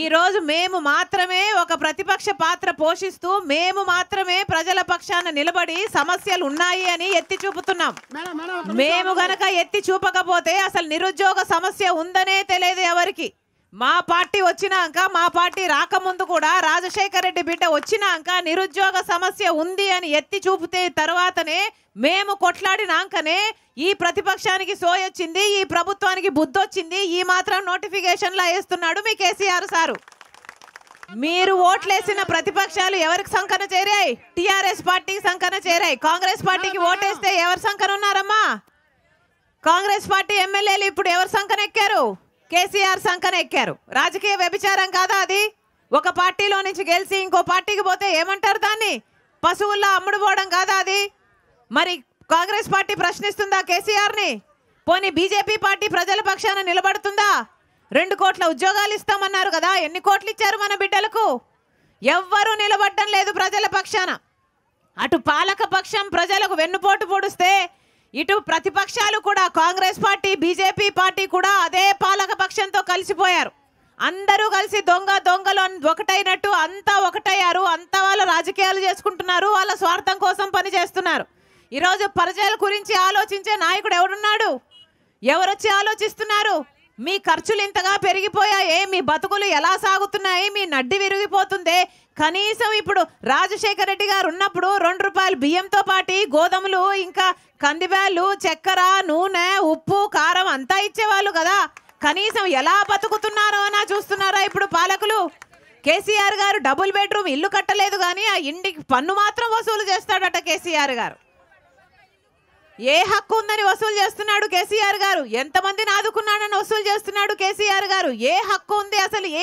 ఈరోజు మేము మాత్రమే ఒక ప్రతిపక్ష పాత్ర పోషిస్తూ మేము మాత్రమే ప్రజల పక్షాన నిలబడి సమస్యలు ఉన్నాయి అని ఎత్తి చూపుతున్నాం మేము గనక ఎత్తి చూపకపోతే అసలు నిరుద్యోగ సమస్య ఉందనే తెలియదు ఎవరికి మా పార్టీ వచ్చినాక మా పార్టీ రాకముందు కూడా రాజశేఖర రెడ్డి బిడ్డ వచ్చినాక నిరుద్యోగ సమస్య ఉంది అని ఎత్తి చూపితే తర్వాతనే మేము కొట్లాడినాకనే ఈ ప్రతిపక్షానికి సోయొచ్చింది ఈ ప్రభుత్వానికి బుద్ధొచ్చింది ఈ మాత్రం నోటిఫికేషన్లా వేస్తున్నాడు మీ కేసీఆర్ సారు మీరు ఓట్లేసిన ప్రతిపక్షాలు ఎవరికి సంకన చేరాయి టిఆర్ఎస్ పార్టీకి సంకన చేరాయి కాంగ్రెస్ పార్టీకి ఓటేస్తే ఎవరు సంకన ఉన్నారమ్మా కాంగ్రెస్ పార్టీ ఎమ్మెల్యేలు ఇప్పుడు ఎవరు సంకన ఎక్కారు కేసీఆర్ సంకన ఎక్కారు రాజకీయ వ్యభిచారం కాదా అది ఒక పార్టీలో నుంచి గెలిచి ఇంకో పార్టీకి పోతే ఏమంటారు దాన్ని పశువుల్లో అమ్ముడుపోవడం కాదా అది మరి కాంగ్రెస్ పార్టీ ప్రశ్నిస్తుందా కేసీఆర్ని పోనీ బీజేపీ పార్టీ ప్రజల పక్షాన నిలబడుతుందా రెండు కోట్ల ఉద్యోగాలు ఇస్తామన్నారు కదా ఎన్ని కోట్లు ఇచ్చారు మన బిడ్డలకు ఎవ్వరూ నిలబడటం లేదు ప్రజల పక్షాన అటు పాలక పక్షం ప్రజలకు వెన్నుపోటు పొడిస్తే ఇటు ప్రతిపక్షాలు కూడా కాంగ్రెస్ పార్టీ బీజేపీ పార్టీ కూడా అదే పాలక పక్షంతో కలిసిపోయారు అందరూ కలిసి దొంగ దొంగలు ఒకటైనట్టు అంతా ఒకటయ్యారు అంతా వాళ్ళు రాజకీయాలు చేసుకుంటున్నారు వాళ్ళ స్వార్థం కోసం పని చేస్తున్నారు ఈరోజు ప్రజల గురించి ఆలోచించే నాయకుడు ఎవడున్నాడు ఎవరొచ్చి ఆలోచిస్తున్నారు మీ ఖర్చులు ఇంతగా పెరిగిపోయాయే మీ బతుకులు ఎలా సాగుతున్నాయి మీ నడ్డి విరిగిపోతుందే కనీసం ఇప్పుడు రాజశేఖర రెడ్డి గారు ఉన్నప్పుడు రెండు రూపాయలు బియ్యంతో పాటు గోధుమలు ఇంకా కందిబ్యాలు చక్కెర నూనె ఉప్పు కారం అంతా ఇచ్చేవాళ్ళు కదా కనీసం ఎలా బతుకుతున్నారో అన్నా చూస్తున్నారా ఇప్పుడు పాలకులు కేసీఆర్ గారు డబుల్ బెడ్రూమ్ ఇల్లు కట్టలేదు కానీ ఆ ఇంటికి పన్ను మాత్రం వసూలు చేస్తాడట కేసీఆర్ గారు ఏ హక్కు ఉందని వసూలు చేస్తున్నాడు కేసీఆర్ గారు ఎంతమందిని ఆదుకున్నాడని వసూలు చేస్తున్నాడు కేసీఆర్ గారు ఏ హక్కు ఉంది అసలు ఏ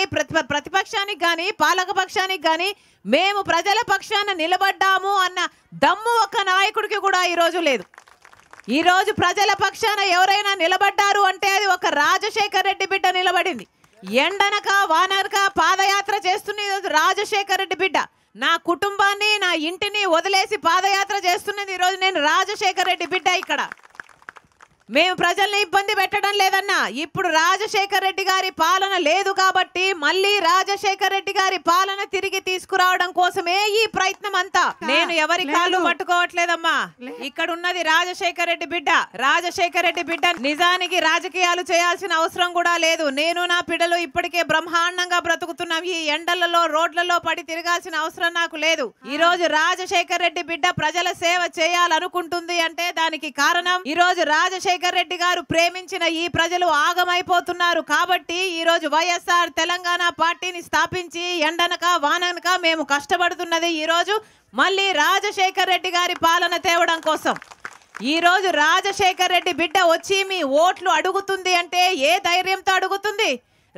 ప్రతిపక్షానికి కానీ పాలక పక్షానికి కానీ మేము ప్రజల పక్షాన నిలబడ్డాము అన్న దమ్ము ఒక్క నాయకుడికి కూడా ఈరోజు లేదు ఈరోజు ప్రజల పక్షాన ఎవరైనా నిలబడ్డారు అంటే అది ఒక రాజశేఖర్ రెడ్డి బిడ్డ నిలబడింది ఎండనక వానరక పాదయాత్ర చేస్తున్న రాజశేఖర రాజశేఖర్ రెడ్డి బిడ్డ నా కుటుంబాన్ని నా ఇంటిని వదిలేసి పాదయాత్ర చేస్తున్నది ఈరోజు నేను రాజశేఖర్ రెడ్డి బిడ్డ ఇక్కడ మేము ప్రజల్ని ఇబ్బంది పెట్టడం లేదన్నా ఇప్పుడు రాజశేఖర్ రెడ్డి గారి పాలన లేదు కాబట్టి మళ్ళీ రాజశేఖర్ రెడ్డి గారి పాలన తిరిగి తీసుకురావడం కోసమే ఈ ప్రయత్నం అంతా నేను ఎవరి కాళ్ళు పట్టుకోవట్లేదమ్మా ఇక్కడ ఉన్నది రాజశేఖర్ రెడ్డి బిడ్డ రాజశేఖర్ రెడ్డి బిడ్డ నిజానికి రాజకీయాలు చేయాల్సిన అవసరం కూడా లేదు నేను నా పిడలు ఇప్పటికే బ్రహ్మాండంగా బ్రతుకుతున్నాం ఈ ఎండలలో రోడ్లలో పడి తిరగాల్సిన అవసరం నాకు లేదు ఈ రోజు రాజశేఖర్ రెడ్డి బిడ్డ ప్రజల సేవ చేయాలనుకుంటుంది అంటే దానికి కారణం ఈ రోజు రాజశేఖర్ రాజశేఖర్ రెడ్డి గారు ప్రేమించిన ఈ ప్రజలు ఆగమైపోతున్నారు కాబట్టి ఈరోజు వైఎస్ఆర్ తెలంగాణ పార్టీని స్థాపించి ఎండనక వాననక మేము కష్టపడుతున్నది ఈరోజు మళ్ళీ రాజశేఖర్ రెడ్డి గారి పాలన తేవడం కోసం ఈరోజు రాజశేఖర్ రెడ్డి బిడ్డ వచ్చి మీ ఓట్లు అడుగుతుంది అంటే ఏ ధైర్యంతో అడుగుతుంది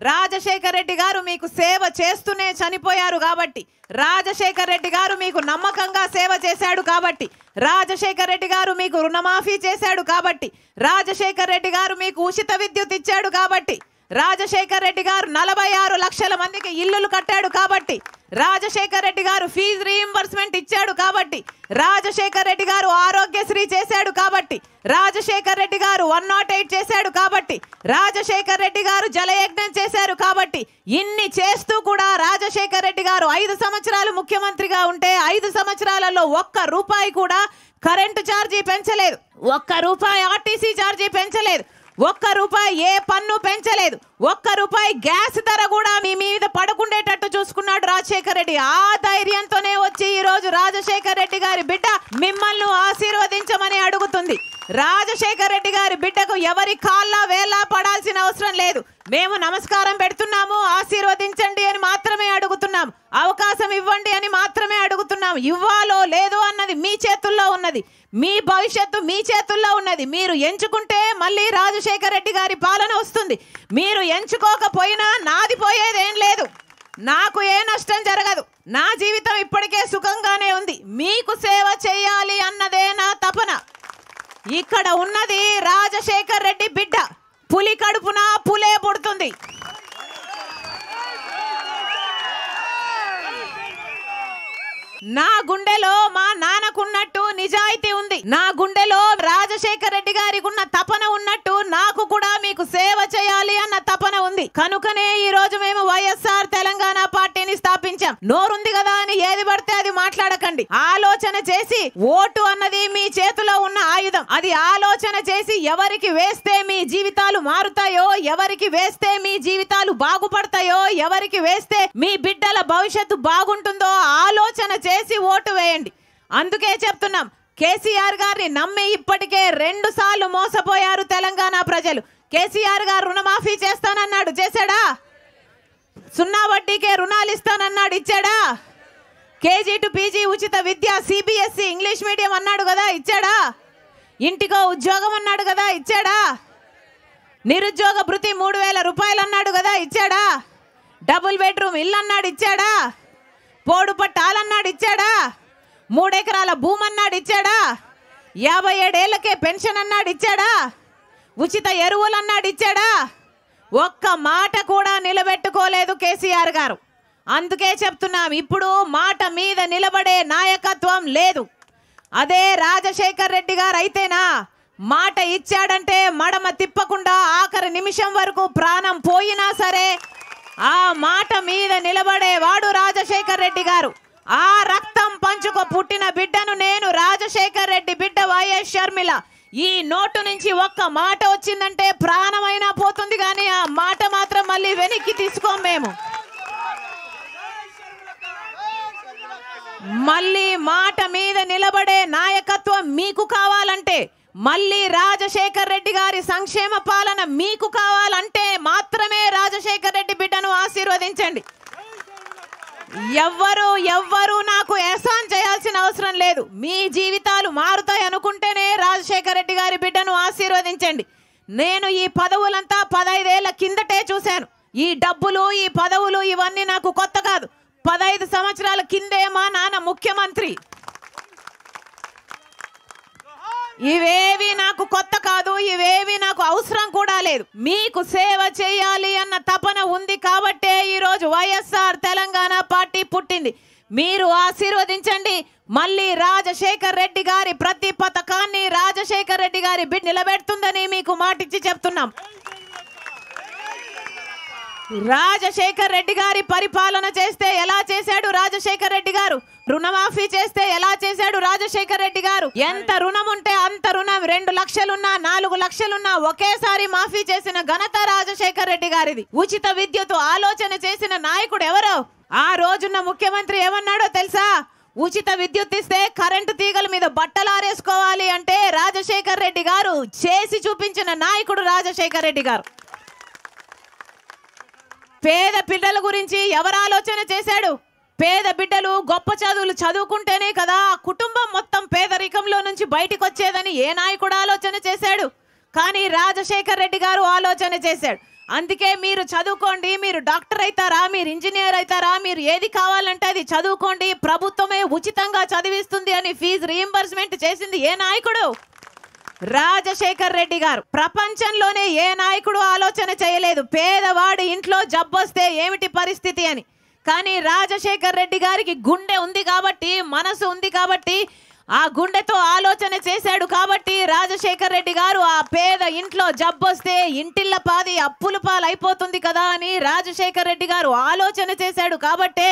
రాజశేఖర్ రెడ్డి గారు మీకు సేవ చేస్తూనే చనిపోయారు కాబట్టి రాజశేఖర్ రెడ్డి గారు మీకు నమ్మకంగా సేవ చేశాడు కాబట్టి రాజశేఖర్ రెడ్డి గారు మీకు రుణమాఫీ చేశాడు కాబట్టి రాజశేఖర్ రెడ్డి గారు మీకు ఉచిత విద్యుత్ ఇచ్చాడు కాబట్టి రాజశేఖర్ రెడ్డి గారు నలభై ఆరు లక్షల మందికి ఇల్లులు కట్టాడు కాబట్టి రాజశేఖర్ రెడ్డి గారు ఫీజు రీఎంబర్స్మెంట్ ఇచ్చాడు కాబట్టి రాజశేఖర్ రెడ్డి గారు ఆరోగ్యశ్రీ చేశాడు కాబట్టి రాజశేఖర్ రెడ్డి గారు వన్ నాట్ ఎయిట్ చేశాడు కాబట్టి రాజశేఖర్ రెడ్డి గారు జలయజ్ఞం చేశారు కాబట్టి ఇన్ని చేస్తూ కూడా రాజశేఖర్ రెడ్డి గారు ఐదు సంవత్సరాలు ముఖ్యమంత్రిగా ఉంటే ఐదు సంవత్సరాలలో ఒక్క రూపాయి కూడా కరెంటు ఛార్జీ పెంచలేదు ఒక్క రూపాయి ఆర్టీసీ ఛార్జీ పెంచలేదు ఒక్క రూపాయి ఏ పన్ను పెంచలేదు ఒక్క రూపాయి గ్యాస్ ధర కూడా మీ మీద పడుకుండేటట్టు చూసుకున్నాడు రాజశేఖర్ రెడ్డి ఆ ధైర్యంతోనే వచ్చి ఈరోజు రాజశేఖర్ రెడ్డి గారి బిడ్డ మిమ్మల్ని ఆశీర్వదించమని అడుగుతుంది రాజశేఖర్ రెడ్డి గారి బిడ్డకు ఎవరి కాళ్ళ వేలా పడాల్సిన అవసరం లేదు మేము నమస్కారం పెడుతున్నాము ఆశీర్వదించ జీవితం ఇవ్వండి అని మాత్రమే అడుగుతున్నాం ఇవ్వాలో లేదో అన్నది మీ చేతుల్లో ఉన్నది మీ భవిష్యత్తు మీ చేతుల్లో ఉన్నది మీరు ఎంచుకుంటే మళ్ళీ రాజశేఖర రెడ్డి గారి పాలన వస్తుంది మీరు ఎంచుకోకపోయినా నాది ఏం లేదు నాకు ఏ నష్టం జరగదు నా జీవితం ఇప్పటికే సుఖంగానే ఉంది మీకు సేవ చేయాలి అన్నదే నా తపన ఇక్కడ ఉన్నది రాజశేఖర్ రెడ్డి బిడ్డ పులి కడుపున పులే నా గుండెలో మా నాన్నకున్నట్టు నిజాయితీ ఉంది నా గుండెలో చంద్రశేఖర్ రెడ్డి గారికి ఉన్న తపన ఉన్నట్టు నాకు కూడా మీకు సేవ చేయాలి అన్న తపన ఉంది కనుకనే ఈ రోజు మేము వైఎస్ఆర్ తెలంగాణ పార్టీని స్థాపించాం నోరుంది కదా అని ఏది పడితే అది మాట్లాడకండి ఆలోచన చేసి ఓటు అన్నది మీ చేతిలో ఉన్న ఆయుధం అది ఆలోచన చేసి ఎవరికి వేస్తే మీ జీవితాలు మారుతాయో ఎవరికి వేస్తే మీ జీవితాలు బాగుపడతాయో ఎవరికి వేస్తే మీ బిడ్డల భవిష్యత్తు బాగుంటుందో ఆలోచన చేసి ఓటు వేయండి అందుకే చెప్తున్నాం కేసీఆర్ గారిని నమ్మి ఇప్పటికే రెండు సార్లు మోసపోయారు తెలంగాణ ప్రజలు కేసీఆర్ గారు రుణమాఫీ చేస్తానన్నాడు చేశాడా సున్నా వడ్డీకే రుణాలు ఇస్తానన్నాడు ఇచ్చాడా కేజీ టు పీజీ ఉచిత విద్య సిబిఎస్సి ఇంగ్లీష్ మీడియం అన్నాడు కదా ఇచ్చాడా ఇంటికో ఉద్యోగం అన్నాడు కదా ఇచ్చాడా నిరుద్యోగ భృతి మూడు వేల రూపాయలు అన్నాడు కదా ఇచ్చాడా డబుల్ బెడ్రూమ్ ఇల్లు అన్నాడు ఇచ్చాడా పోడు పట్టాలన్నాడు ఇచ్చాడా మూడెకరాల భూమి అన్నాడు ఇచ్చాడా యాభై ఏడేళ్లకే పెన్షన్ అన్నాడు ఇచ్చాడా ఉచిత ఎరువులు అన్నాడు ఇచ్చాడా ఒక్క మాట కూడా నిలబెట్టుకోలేదు కేసీఆర్ గారు అందుకే చెప్తున్నాం ఇప్పుడు మాట మీద నిలబడే నాయకత్వం లేదు అదే రాజశేఖర్ రెడ్డి గారు అయితేనా మాట ఇచ్చాడంటే మడమ తిప్పకుండా ఆఖరి నిమిషం వరకు ప్రాణం పోయినా సరే ఆ మాట మీద నిలబడేవాడు రాజశేఖర్ రెడ్డి గారు ఆ రక్తం పంచుకు పుట్టిన బిడ్డను నేను రాజశేఖర్ రెడ్డి బిడ్డ వైఎస్ షర్మిల ఈ నోటు నుంచి ఒక్క మాట వచ్చిందంటే ప్రాణమైనా పోతుంది కానీ ఆ మాట మాత్రం మళ్ళీ వెనక్కి తీసుకోం మేము మళ్ళీ మాట మీద నిలబడే నాయకత్వం మీకు కావాలంటే మళ్ళీ రాజశేఖర్ రెడ్డి గారి సంక్షేమ పాలన మీకు కావాలంటే మాత్రమే రాజశేఖర్ రెడ్డి బిడ్డను ఆశీర్వదించండి ఎవ్వరు ఎవ్వరు నాకు ఎహసాన్ చేయాల్సిన అవసరం లేదు మీ జీవితాలు మారుతాయి అనుకుంటేనే రాజశేఖర రెడ్డి గారి బిడ్డను ఆశీర్వదించండి నేను ఈ పదవులంతా పదైదేళ్ల కిందటే చూశాను ఈ డబ్బులు ఈ పదవులు ఇవన్నీ నాకు కొత్త కాదు పదహైదు సంవత్సరాల కిందే మా నాన్న ముఖ్యమంత్రి ఇవేవి నాకు కొత్త కాదు ఇవేవి నాకు అవసరం కూడా లేదు మీకు సేవ చేయాలి అన్న తపన ఉంది కాబట్టే ఈరోజు వైఎస్ఆర్ తెలంగాణ పార్టీ పుట్టింది మీరు ఆశీర్వదించండి మళ్ళీ రాజశేఖర్ రెడ్డి గారి ప్రతి పథకాన్ని రాజశేఖర్ రెడ్డి గారి బిడ్ నిలబెడుతుందని మీకు మాటిచ్చి చెప్తున్నాం రాజశేఖర్ రెడ్డి గారి పరిపాలన చేస్తే ఎలా చేశాడు రాజశేఖర్ రెడ్డి గారు రుణమాఫీ చేస్తే ఎలా చేశాడు రాజశేఖర్ రెడ్డి గారు ఎంత రుణం ఉంటే అంత రుణం రెండు లక్షలున్నా నాలుగు లక్షలున్నా ఒకేసారి మాఫీ చేసిన ఘనత రాజశేఖర్ రెడ్డి గారిది ఉచిత విద్యుత్ ఆలోచన చేసిన నాయకుడు ఎవరో ఆ రోజున్న ముఖ్యమంత్రి ఏమన్నాడో తెలుసా ఉచిత విద్యుత్ ఇస్తే కరెంటు తీగల మీద బట్టలారేసుకోవాలి అంటే రాజశేఖర్ రెడ్డి గారు చేసి చూపించిన నాయకుడు రాజశేఖర్ రెడ్డి గారు పేద పిల్లల గురించి ఎవరు ఆలోచన చేశాడు పేద బిడ్డలు గొప్ప చదువులు చదువుకుంటేనే కదా ఆ కుటుంబం మొత్తం పేదరికంలో నుంచి బయటకు వచ్చేదని ఏ నాయకుడు ఆలోచన చేశాడు కానీ రాజశేఖర్ రెడ్డి గారు ఆలోచన చేశాడు అందుకే మీరు చదువుకోండి మీరు డాక్టర్ అవుతారా మీరు ఇంజనీర్ అవుతారా మీరు ఏది కావాలంటే అది చదువుకోండి ప్రభుత్వమే ఉచితంగా చదివిస్తుంది అని ఫీజు రీఎంబర్స్మెంట్ చేసింది ఏ నాయకుడు రాజశేఖర్ రెడ్డి గారు ప్రపంచంలోనే ఏ నాయకుడు ఆలోచన చేయలేదు పేదవాడు ఇంట్లో జబ్బొస్తే ఏమిటి పరిస్థితి అని కానీ రాజశేఖర్ రెడ్డి గారికి గుండె ఉంది కాబట్టి మనసు ఉంది కాబట్టి ఆ గుండెతో ఆలోచన చేశాడు కాబట్టి రాజశేఖర్ రెడ్డి గారు ఆ పేద ఇంట్లో జబ్బొస్తే ఇంటిళ్ళ పాది అప్పుల పాలైపోతుంది కదా అని రాజశేఖర్ రెడ్డి గారు ఆలోచన చేశాడు కాబట్టే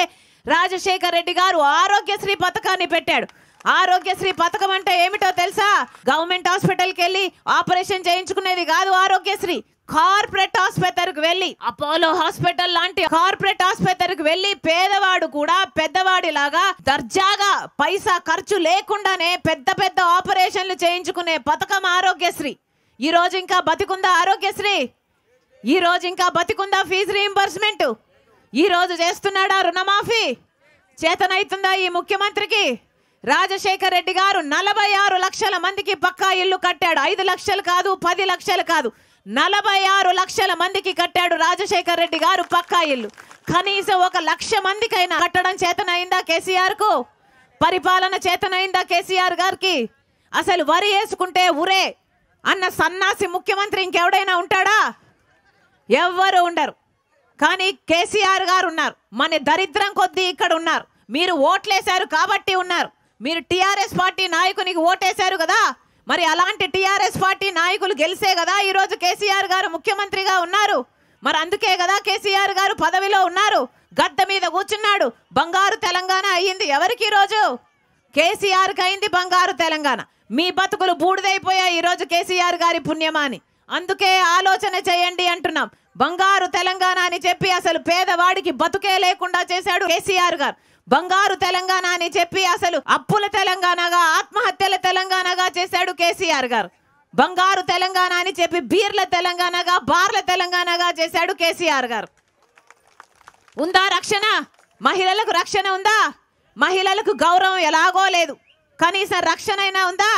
రాజశేఖర్ రెడ్డి గారు ఆరోగ్యశ్రీ పథకాన్ని పెట్టాడు ఆరోగ్యశ్రీ పథకం అంటే ఏమిటో తెలుసా గవర్నమెంట్ హాస్పిటల్కి వెళ్ళి ఆపరేషన్ చేయించుకునేది కాదు ఆరోగ్యశ్రీ కార్పొరేట్ ఆసుపత్రికి వెళ్ళి అపోలో హాస్పిటల్ లాంటి కార్పొరేట్ ఆసుపత్రికి వెళ్ళి పేదవాడు కూడా పెద్దవాడిలాగా దర్జాగా పైసా ఖర్చు లేకుండానే పెద్ద పెద్ద ఆపరేషన్లు చేయించుకునే పథకం ఆరోగ్యశ్రీ ఈ రోజు ఇంకా బతికుందా ఆరోగ్యశ్రీ ఈ రోజు ఇంకా బతికుందా ఫీజు రీఎంబర్స్మెంట్ ఈ రోజు చేస్తున్నాడా రుణమాఫీ చేతనైతుందా ఈ ముఖ్యమంత్రికి రాజశేఖర రెడ్డి గారు నలభై ఆరు లక్షల మందికి పక్కా ఇల్లు కట్టాడు ఐదు లక్షలు కాదు పది లక్షలు కాదు నలభై ఆరు లక్షల మందికి కట్టాడు రాజశేఖర్ రెడ్డి గారు పక్కా ఇల్లు కనీసం ఒక లక్ష మందికైనా కట్టడం చేతనైందా కేసీఆర్కు పరిపాలన చేతనైందా కేసీఆర్ గారికి అసలు వరి వేసుకుంటే ఉరే అన్న సన్నాసి ముఖ్యమంత్రి ఇంకెవడైనా ఉంటాడా ఎవ్వరు ఉండరు కానీ కేసీఆర్ గారు ఉన్నారు మన దరిద్రం కొద్దీ ఇక్కడ ఉన్నారు మీరు ఓట్లేశారు కాబట్టి ఉన్నారు మీరు టీఆర్ఎస్ పార్టీ నాయకునికి ఓటేశారు కదా మరి అలాంటి టీఆర్ఎస్ పార్టీ నాయకులు గెలిసే కదా ఈరోజు కేసీఆర్ గారు ముఖ్యమంత్రిగా ఉన్నారు మరి అందుకే కదా కేసీఆర్ గారు పదవిలో ఉన్నారు గద్ద మీద కూర్చున్నాడు బంగారు తెలంగాణ అయ్యింది ఎవరికి ఈరోజు కేసీఆర్కి అయింది బంగారు తెలంగాణ మీ బతుకులు బూడిదైపోయాయి ఈరోజు కేసీఆర్ గారి పుణ్యమాని అందుకే ఆలోచన చేయండి అంటున్నాం బంగారు తెలంగాణ అని చెప్పి అసలు పేదవాడికి బతుకే లేకుండా చేశాడు కేసీఆర్ గారు బంగారు తెలంగాణ అని చెప్పి అసలు అప్పుల తెలంగాణగా ఆత్మహత్యల తెలంగాణగా చేశాడు కేసీఆర్ గారు బంగారు తెలంగాణ అని చెప్పి బీర్ల తెలంగాణగా బార్ల తెలంగాణగా చేశాడు కేసీఆర్ గారు ఉందా రక్షణ మహిళలకు రక్షణ ఉందా మహిళలకు గౌరవం ఎలాగో లేదు కనీసం రక్షణ అయినా ఉందా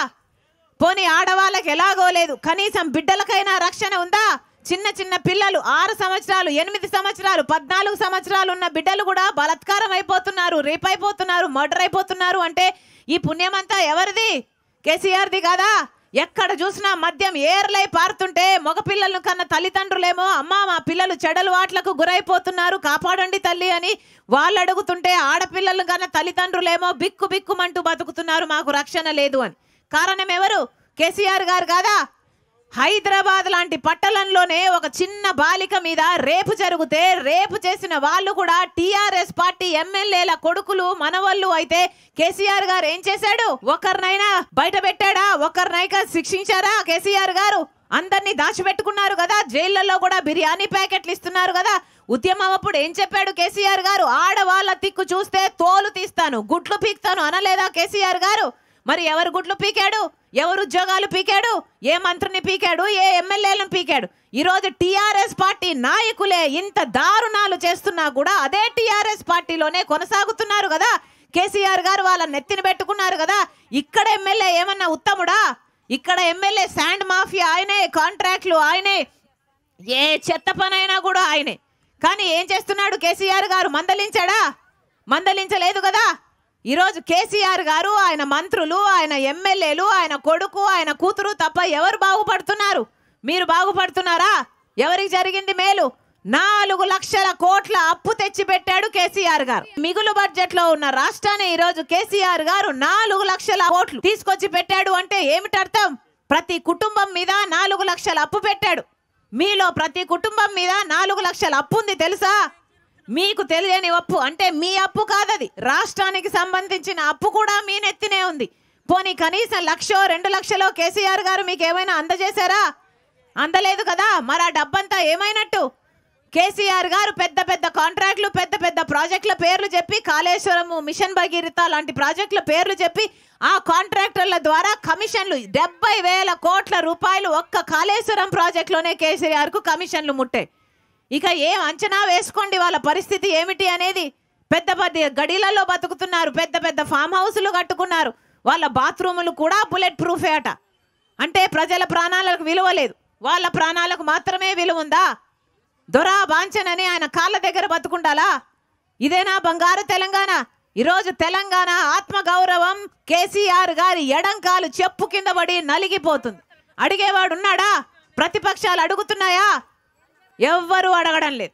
పోని ఆడవాళ్ళకి ఎలాగో లేదు కనీసం బిడ్డలకైనా రక్షణ ఉందా చిన్న చిన్న పిల్లలు ఆరు సంవత్సరాలు ఎనిమిది సంవత్సరాలు పద్నాలుగు సంవత్సరాలు ఉన్న బిడ్డలు కూడా బలత్కారం అయిపోతున్నారు రేప్ అయిపోతున్నారు మర్డర్ అయిపోతున్నారు అంటే ఈ పుణ్యం అంతా ఎవరిది కేసీఆర్ది కాదా ఎక్కడ చూసినా మద్యం ఏర్లై పారుతుంటే మగపిల్లలను కన్న తల్లిదండ్రులేమో అమ్మ మా పిల్లలు చెడలు వాట్లకు గురైపోతున్నారు కాపాడండి తల్లి అని వాళ్ళు అడుగుతుంటే ఆడపిల్లలను కన్న తల్లిదండ్రులేమో బిక్కు బిక్కుమంటూ బతుకుతున్నారు మాకు రక్షణ లేదు అని కారణం ఎవరు కేసీఆర్ గారు కాదా హైదరాబాద్ లాంటి పట్టణంలోనే ఒక చిన్న బాలిక మీద రేపు జరిగితే రేపు చేసిన వాళ్ళు కూడా టీఆర్ఎస్ పార్టీ ఎమ్మెల్యేల కొడుకులు మనవళ్ళు అయితే కేసీఆర్ గారు ఏం చేశాడు ఒకరినైనా బయట పెట్టాడా ఒకరినైనా శిక్షించారా కేసీఆర్ గారు అందరినీ దాచిపెట్టుకున్నారు కదా జైళ్లలో కూడా బిర్యానీ ప్యాకెట్లు ఇస్తున్నారు కదా ఉద్యమం అప్పుడు ఏం చెప్పాడు కేసీఆర్ గారు ఆడవాళ్ళ తిక్కు చూస్తే తోలు తీస్తాను గుడ్లు పీక్తాను అనలేదా కేసీఆర్ గారు మరి ఎవరు గుడ్లు పీకాడు ఎవరు ఉద్యోగాలు పీకాడు ఏ మంత్రిని పీకాడు ఏ ఎమ్మెల్యేలను పీకాడు ఈరోజు టీఆర్ఎస్ పార్టీ నాయకులే ఇంత దారుణాలు చేస్తున్నా కూడా అదే టీఆర్ఎస్ పార్టీలోనే కొనసాగుతున్నారు కదా కేసీఆర్ గారు వాళ్ళ నెత్తిని పెట్టుకున్నారు కదా ఇక్కడ ఎమ్మెల్యే ఏమన్నా ఉత్తముడా ఇక్కడ ఎమ్మెల్యే శాండ్ మాఫియా ఆయనే కాంట్రాక్ట్లు ఆయనే ఏ చెత్త పనైనా కూడా ఆయనే కానీ ఏం చేస్తున్నాడు కేసీఆర్ గారు మందలించాడా మందలించలేదు కదా ఈరోజు కేసీఆర్ గారు ఆయన మంత్రులు ఆయన ఎమ్మెల్యేలు ఆయన కొడుకు ఆయన కూతురు తప్ప ఎవరు బాగుపడుతున్నారు మీరు బాగుపడుతున్నారా ఎవరికి జరిగింది మేలు నాలుగు లక్షల కోట్ల అప్పు తెచ్చిపెట్టాడు కేసీఆర్ గారు మిగులు బడ్జెట్ లో ఉన్న రాష్ట్రాన్ని ఈరోజు కేసీఆర్ గారు నాలుగు లక్షల కోట్లు తీసుకొచ్చి పెట్టాడు అంటే ఏమిటర్థం ప్రతి కుటుంబం మీద నాలుగు లక్షల అప్పు పెట్టాడు మీలో ప్రతి కుటుంబం మీద నాలుగు లక్షల అప్పు ఉంది తెలుసా మీకు తెలియని అప్పు అంటే మీ అప్పు కాదది రాష్ట్రానికి సంబంధించిన అప్పు కూడా మీ నెత్తినే ఉంది పోనీ కనీసం లక్షో రెండు లక్షలో కేసీఆర్ గారు మీకు ఏమైనా అందజేశారా అందలేదు కదా మరి ఆ డబ్బంతా ఏమైనట్టు కేసీఆర్ గారు పెద్ద పెద్ద కాంట్రాక్ట్లు పెద్ద పెద్ద ప్రాజెక్టుల పేర్లు చెప్పి కాళేశ్వరము మిషన్ భగీరథ లాంటి ప్రాజెక్టుల పేర్లు చెప్పి ఆ కాంట్రాక్టర్ల ద్వారా కమిషన్లు డెబ్బై వేల కోట్ల రూపాయలు ఒక్క కాళేశ్వరం ప్రాజెక్టులోనే కేసీఆర్కు కమిషన్లు ముట్టాయి ఇక ఏం అంచనా వేసుకోండి వాళ్ళ పరిస్థితి ఏమిటి అనేది పెద్ద పెద్ద గడిలలో బతుకుతున్నారు పెద్ద పెద్ద ఫామ్ హౌస్లు కట్టుకున్నారు వాళ్ళ బాత్రూములు కూడా బుల్లెట్ ప్రూఫే అట అంటే ప్రజల ప్రాణాలకు విలువ లేదు వాళ్ళ ప్రాణాలకు మాత్రమే విలువ ఉందా దొరా బాంచనని అని ఆయన కాళ్ళ దగ్గర బతుకుండాలా ఇదేనా బంగారు తెలంగాణ ఈరోజు తెలంగాణ ఆత్మగౌరవం కేసీఆర్ గారి ఎడంకాలు చెప్పు కింద పడి నలిగిపోతుంది అడిగేవాడున్నాడా ప్రతిపక్షాలు అడుగుతున్నాయా ఎవ్వరూ అడగడం లేదు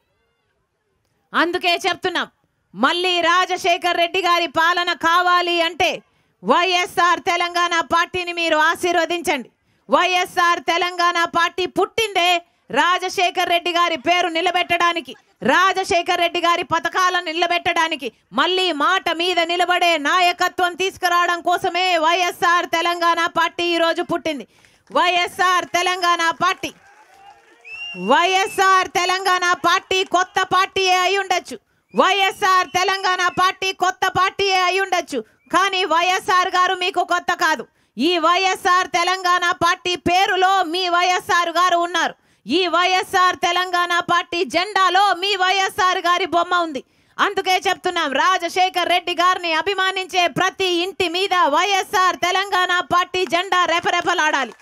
అందుకే చెప్తున్నాం మళ్ళీ రాజశేఖర్ రెడ్డి గారి పాలన కావాలి అంటే వైఎస్ఆర్ తెలంగాణ పార్టీని మీరు ఆశీర్వదించండి వైఎస్ఆర్ తెలంగాణ పార్టీ పుట్టిందే రాజశేఖర్ రెడ్డి గారి పేరు నిలబెట్టడానికి రాజశేఖర్ రెడ్డి గారి పథకాలను నిలబెట్టడానికి మళ్ళీ మాట మీద నిలబడే నాయకత్వం తీసుకురావడం కోసమే వైఎస్ఆర్ తెలంగాణ పార్టీ ఈరోజు పుట్టింది వైఎస్ఆర్ తెలంగాణ పార్టీ వైఎస్ఆర్ తెలంగాణ పార్టీ కొత్త పార్టీయే అయి ఉండొచ్చు వైఎస్ఆర్ తెలంగాణ పార్టీ కొత్త పార్టీయే అయి ఉండొచ్చు కానీ వైఎస్ఆర్ గారు మీకు కొత్త కాదు ఈ వైఎస్ఆర్ తెలంగాణ పార్టీ పేరులో మీ వైఎస్ఆర్ గారు ఉన్నారు ఈ వైఎస్ఆర్ తెలంగాణ పార్టీ జెండాలో మీ వైఎస్ఆర్ గారి బొమ్మ ఉంది అందుకే చెప్తున్నాం రాజశేఖర్ రెడ్డి గారిని అభిమానించే ప్రతి ఇంటి మీద వైఎస్ఆర్ తెలంగాణ పార్టీ జెండా రెఫరెఫలాడాలి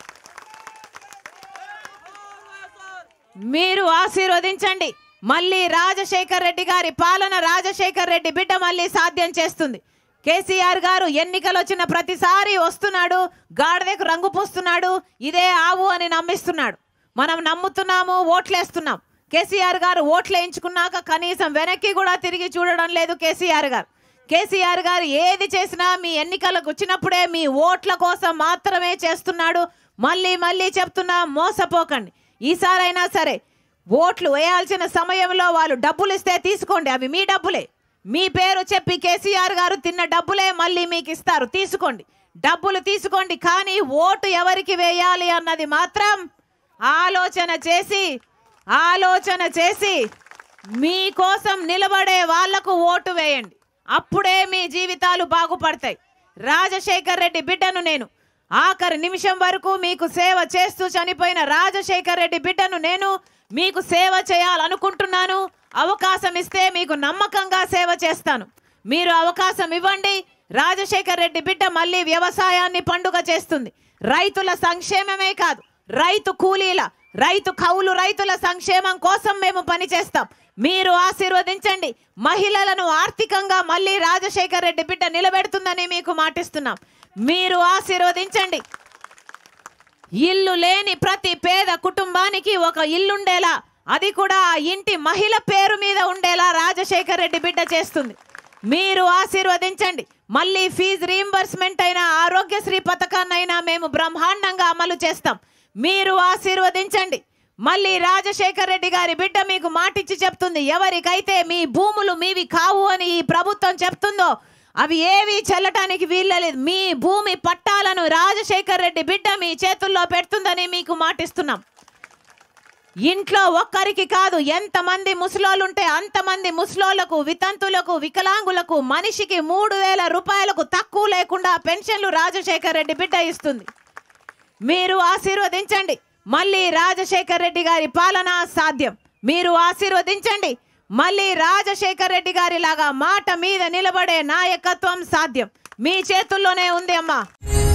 మీరు ఆశీర్వదించండి మళ్ళీ రాజశేఖర్ రెడ్డి గారి పాలన రాజశేఖర్ రెడ్డి బిడ్డ మళ్ళీ సాధ్యం చేస్తుంది కేసీఆర్ గారు ఎన్నికలు వచ్చిన ప్రతిసారి వస్తున్నాడు గాడిదకు రంగు పూస్తున్నాడు ఇదే ఆవు అని నమ్మిస్తున్నాడు మనం నమ్ముతున్నాము ఓట్లేస్తున్నాం కేసీఆర్ గారు ఓట్లు వేయించుకున్నాక కనీసం వెనక్కి కూడా తిరిగి చూడడం లేదు కేసీఆర్ గారు కేసీఆర్ గారు ఏది చేసినా మీ ఎన్నికలకు వచ్చినప్పుడే మీ ఓట్ల కోసం మాత్రమే చేస్తున్నాడు మళ్ళీ మళ్ళీ చెప్తున్నా మోసపోకండి ఈసారైనా సరే ఓట్లు వేయాల్సిన సమయంలో వాళ్ళు డబ్బులు ఇస్తే తీసుకోండి అవి మీ డబ్బులే మీ పేరు చెప్పి కేసీఆర్ గారు తిన్న డబ్బులే మళ్ళీ మీకు ఇస్తారు తీసుకోండి డబ్బులు తీసుకోండి కానీ ఓటు ఎవరికి వేయాలి అన్నది మాత్రం ఆలోచన చేసి ఆలోచన చేసి మీకోసం నిలబడే వాళ్లకు ఓటు వేయండి అప్పుడే మీ జీవితాలు బాగుపడతాయి రాజశేఖర్ రెడ్డి బిడ్డను నేను ఆఖరి నిమిషం వరకు మీకు సేవ చేస్తూ చనిపోయిన రాజశేఖర్ రెడ్డి బిడ్డను నేను మీకు సేవ చేయాలనుకుంటున్నాను అవకాశం ఇస్తే మీకు నమ్మకంగా సేవ చేస్తాను మీరు అవకాశం ఇవ్వండి రాజశేఖర్ రెడ్డి బిడ్డ మళ్ళీ వ్యవసాయాన్ని పండుగ చేస్తుంది రైతుల సంక్షేమమే కాదు రైతు కూలీల రైతు కౌలు రైతుల సంక్షేమం కోసం మేము పనిచేస్తాం మీరు ఆశీర్వదించండి మహిళలను ఆర్థికంగా మళ్ళీ రాజశేఖర్ రెడ్డి బిడ్డ నిలబెడుతుందని మీకు మాటిస్తున్నాం మీరు ఆశీర్వదించండి ఇల్లు లేని ప్రతి పేద కుటుంబానికి ఒక ఇల్లుండేలా అది కూడా ఆ ఇంటి మహిళ పేరు మీద ఉండేలా రాజశేఖర్ రెడ్డి బిడ్డ చేస్తుంది మీరు ఆశీర్వదించండి మళ్ళీ ఫీజు రీఎంబర్స్మెంట్ అయినా ఆరోగ్యశ్రీ పథకాన్నైనా మేము బ్రహ్మాండంగా అమలు చేస్తాం మీరు ఆశీర్వదించండి మళ్ళీ రాజశేఖర్ రెడ్డి గారి బిడ్డ మీకు మాటిచ్చి చెప్తుంది ఎవరికైతే మీ భూములు మీవి కావు అని ఈ ప్రభుత్వం చెప్తుందో అవి ఏవి చల్లటానికి వీల్లేదు మీ భూమి పట్టాలను రాజశేఖర్ రెడ్డి బిడ్డ మీ చేతుల్లో పెడుతుందని మీకు మాటిస్తున్నాం ఇంట్లో ఒక్కరికి కాదు ఎంతమంది ముసలోళ్ళు ఉంటే అంతమంది ముసలోళ్లకు వితంతులకు వికలాంగులకు మనిషికి మూడు వేల రూపాయలకు తక్కువ లేకుండా పెన్షన్లు రాజశేఖర్ రెడ్డి బిడ్డ ఇస్తుంది మీరు ఆశీర్వదించండి మళ్ళీ రాజశేఖర్ రెడ్డి గారి పాలన సాధ్యం మీరు ఆశీర్వదించండి మళ్ళీ రాజశేఖర్ రెడ్డి గారి లాగా మాట మీద నిలబడే నాయకత్వం సాధ్యం మీ చేతుల్లోనే ఉంది అమ్మా